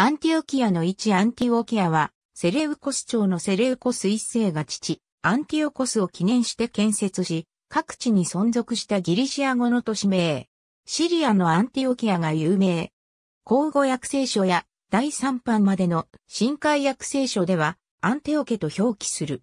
アンティオキアの一アンティオキアは、セレウコス朝のセレウコス一世が父、アンティオコスを記念して建設し、各地に存続したギリシア語の都市名。シリアのアンティオキアが有名。口語訳聖書や第三版までの深海訳聖書では、アンテオケと表記する。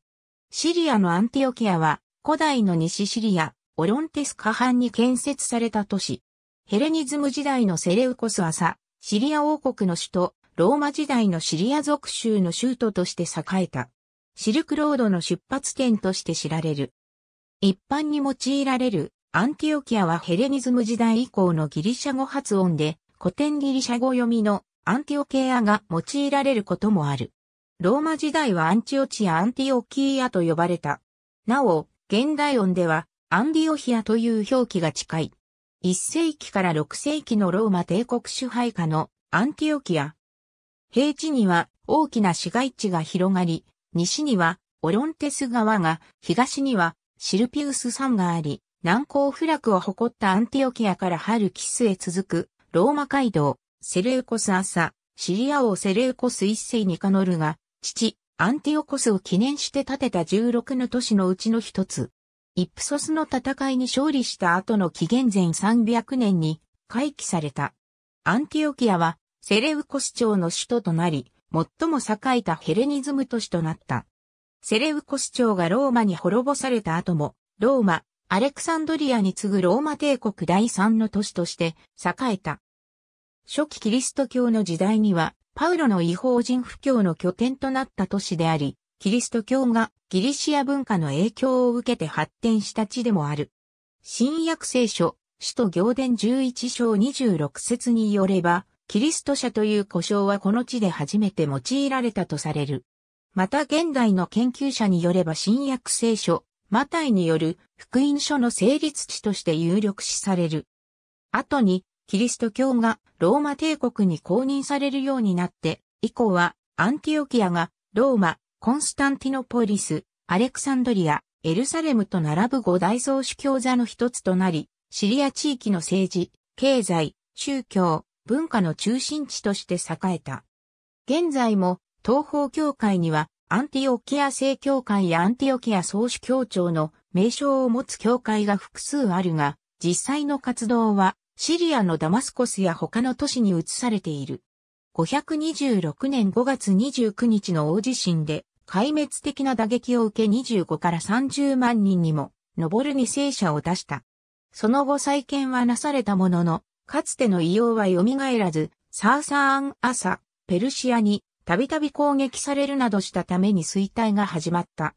シリアのアンティオキアは、古代の西シリア、オロンテス下半に建設された都市。ヘレニズム時代のセレウコスはさ、シリア王国の首都ローマ時代のシリア属州の州都として栄えた。シルクロードの出発点として知られる。一般に用いられるアンティオキアはヘレニズム時代以降のギリシャ語発音で古典ギリシャ語読みのアンティオケアが用いられることもある。ローマ時代はアンチオチア・アンティオキーアと呼ばれた。なお、現代音ではアンディオヒアという表記が近い。1世紀から6世紀のローマ帝国支配下のアンティオキア、平地には大きな市街地が広がり、西にはオロンテス川が、東にはシルピウス山があり、難攻不落を誇ったアンティオキアからハルキスへ続く、ローマ街道、セレウコス朝、シリア王セレウコス一世ニカノルが、父、アンティオコスを記念して建てた16の都市のうちの一つ。イプソスの戦いに勝利した後の紀元前300年に回帰された。アンティオキアはセレウコス朝の首都となり、最も栄えたヘレニズム都市となった。セレウコス朝がローマに滅ぼされた後も、ローマ、アレクサンドリアに次ぐローマ帝国第三の都市として栄えた。初期キリスト教の時代には、パウロの違法人布教の拠点となった都市であり、キリスト教がギリシア文化の影響を受けて発展した地でもある。新約聖書、首都行伝11章26節によれば、キリスト社という呼称はこの地で初めて用いられたとされる。また現代の研究者によれば新約聖書、マタイによる福音書の成立地として有力視される。後にキリスト教がローマ帝国に公認されるようになって、以降はアンティオキアがローマ、コンスタンティノポリス、アレクサンドリア、エルサレムと並ぶ五大宗主教座の一つとなり、シリア地域の政治、経済、宗教、文化の中心地として栄えた。現在も東方教会にはアンティオキア正教会やアンティオキア総主教長の名称を持つ教会が複数あるが、実際の活動はシリアのダマスコスや他の都市に移されている。526年5月29日の大地震で壊滅的な打撃を受け25から30万人にも上る犠牲者を出した。その後再建はなされたものの、かつての異様は蘇らず、サーサーンアサ、ペルシアにたびたび攻撃されるなどしたために衰退が始まった。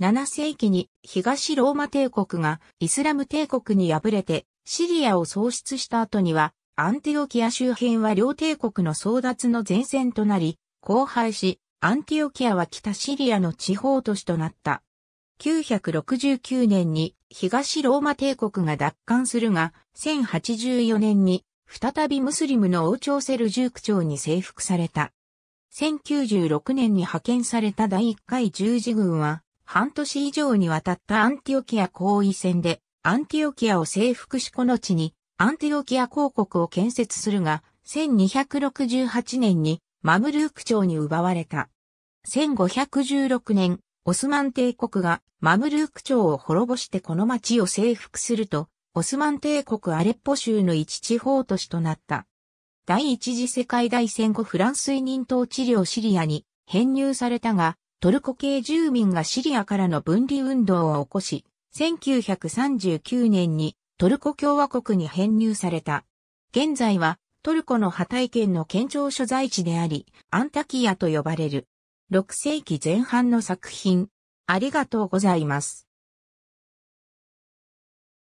7世紀に東ローマ帝国がイスラム帝国に敗れてシリアを喪失した後にはアンティオキア周辺は両帝国の争奪の前線となり、荒廃し、アンティオキアは北シリアの地方都市となった。969年に東ローマ帝国が奪還するが、1084年に再びムスリムの王朝セルジューク朝に征服された。1096年に派遣された第1回十字軍は、半年以上にわたったアンティオキア行為戦で、アンティオキアを征服しこの地に、アンティオキア公国を建設するが、1268年にマムルーク朝に奪われた。1516年、オスマン帝国がマムルーク朝を滅ぼしてこの町を征服すると、オスマン帝国アレッポ州の一地方都市となった。第一次世界大戦後フランス移民統治領シリアに編入されたが、トルコ系住民がシリアからの分離運動を起こし、1939年にトルコ共和国に編入された。現在はトルコのハタイ県の県庁所在地であり、アンタキヤと呼ばれる。6世紀前半の作品。ありがとうございます。